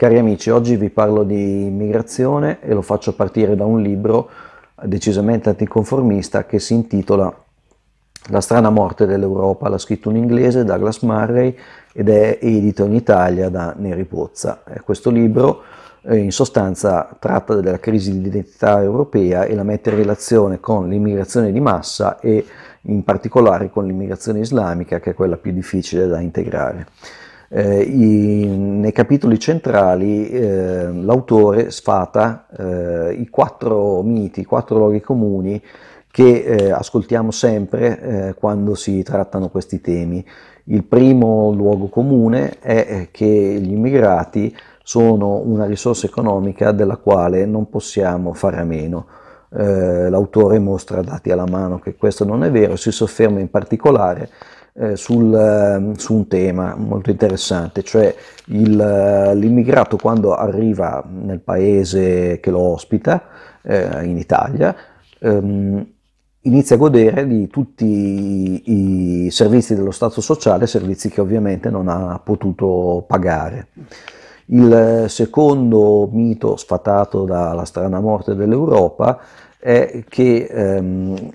Cari amici, oggi vi parlo di immigrazione e lo faccio partire da un libro decisamente anticonformista che si intitola La strana morte dell'Europa. L'ha scritto un inglese, Douglas Murray, ed è edito in Italia da Neri Pozza. Questo libro eh, in sostanza tratta della crisi di identità europea e la mette in relazione con l'immigrazione di massa e in particolare con l'immigrazione islamica che è quella più difficile da integrare. Eh, i, nei capitoli centrali eh, l'autore sfata eh, i quattro miti, i quattro luoghi comuni che eh, ascoltiamo sempre eh, quando si trattano questi temi. Il primo luogo comune è eh, che gli immigrati sono una risorsa economica della quale non possiamo fare a meno. l'autore mostra dati alla mano che questo non è vero, si sofferma in particolare eh, sul, ehm, su un tema molto interessante, cioè il, eh, l'immigrato quando arriva nel paese che lo ospita, eh, in Italia, ehm, inizia a godere di tutti i servizi dello Stato sociale, servizi che ovviamente non ha potuto pagare. Il secondo mito sfatato dalla strana morte dell'Europa è che ehm,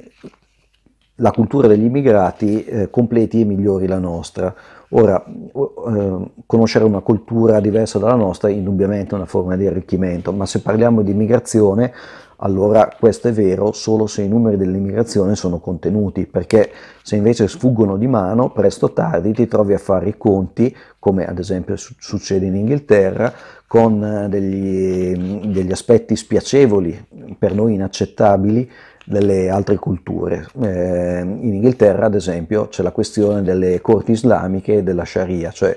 la cultura degli immigrati eh, completi e migliori la nostra. Ora, eh, conoscere una cultura diversa dalla nostra è indubbiamente una forma di arricchimento, ma se parliamo di immigrazione, allora questo è vero solo se i numeri dell'immigrazione sono contenuti, perché se invece sfuggono di mano, presto o tardi ti trovi a fare i conti, come ad esempio su- succede in Inghilterra, con eh, degli, degli aspetti spiacevoli, per noi inaccettabili, delle altre culture. Eh, in Inghilterra, ad esempio, c'è la questione delle corti islamiche e della Sharia, cioè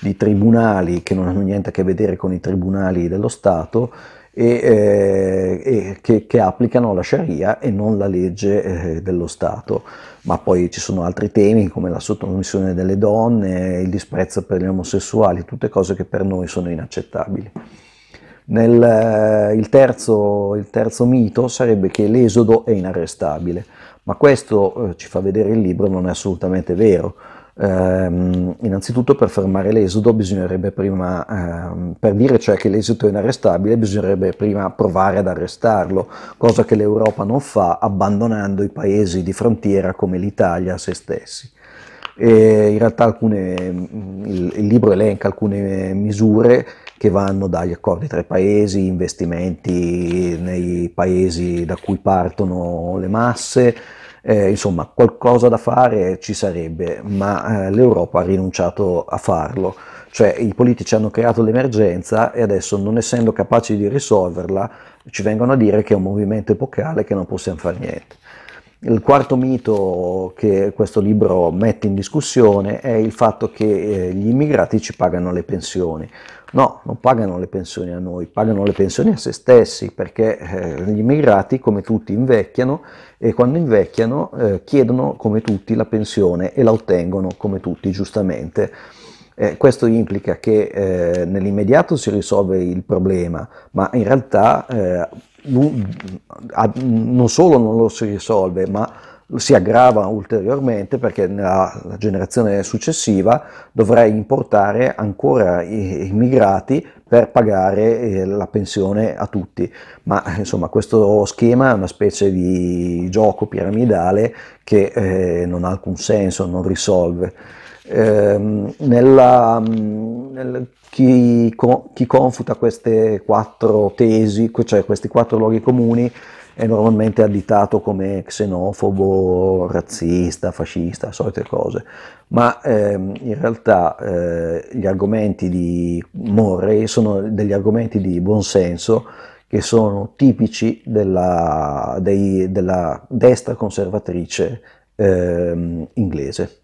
di tribunali che non hanno niente a che vedere con i tribunali dello Stato e, eh, e che, che, applicano la Sharia e non la legge eh, dello Stato. Ma poi ci sono altri temi come la sottomissione delle donne, il disprezzo per gli omosessuali, tutte cose che per noi sono inaccettabili. Nel, eh, il, terzo, il, terzo, mito sarebbe che l'esodo è inarrestabile, ma questo eh, ci fa vedere il libro non è assolutamente vero. Ehm, innanzitutto per fermare l'esodo bisognerebbe prima, ehm, per dire cioè che l'esodo è inarrestabile, bisognerebbe prima provare ad arrestarlo, cosa che l'Europa non fa abbandonando i paesi di frontiera come l'Italia a se stessi. E in realtà alcune, il, il libro elenca alcune misure che vanno dagli accordi tra i paesi, investimenti nei paesi da cui partono le masse, eh, insomma qualcosa da fare ci sarebbe, ma eh, l'Europa ha rinunciato a farlo, cioè i politici hanno creato l'emergenza e adesso non essendo capaci di risolverla ci vengono a dire che è un movimento epocale che non possiamo fare niente. Il quarto mito che questo libro mette in discussione è il fatto che eh, gli immigrati ci pagano le pensioni. No, non pagano le pensioni a noi, pagano le pensioni a se stessi perché eh, gli immigrati, come tutti, invecchiano e quando invecchiano eh, chiedono come tutti la pensione e la ottengono come tutti, giustamente. Eh, questo implica che eh, nell'immediato si risolve il problema, ma in realtà eh, non solo non lo si risolve, ma si aggrava ulteriormente perché nella generazione successiva dovrai importare ancora i, migrati per pagare eh, la pensione a tutti. Ma insomma questo schema è una specie di gioco piramidale che eh, non ha alcun senso, non risolve. Eh, nella, nel, chi, chi, confuta queste quattro tesi, cioè questi quattro luoghi comuni, è normalmente additato come xenofobo, razzista, fascista, solite cose, ma ehm, in realtà eh, gli argomenti di Morray sono degli argomenti di buonsenso che sono tipici della, dei, della destra conservatrice ehm, inglese.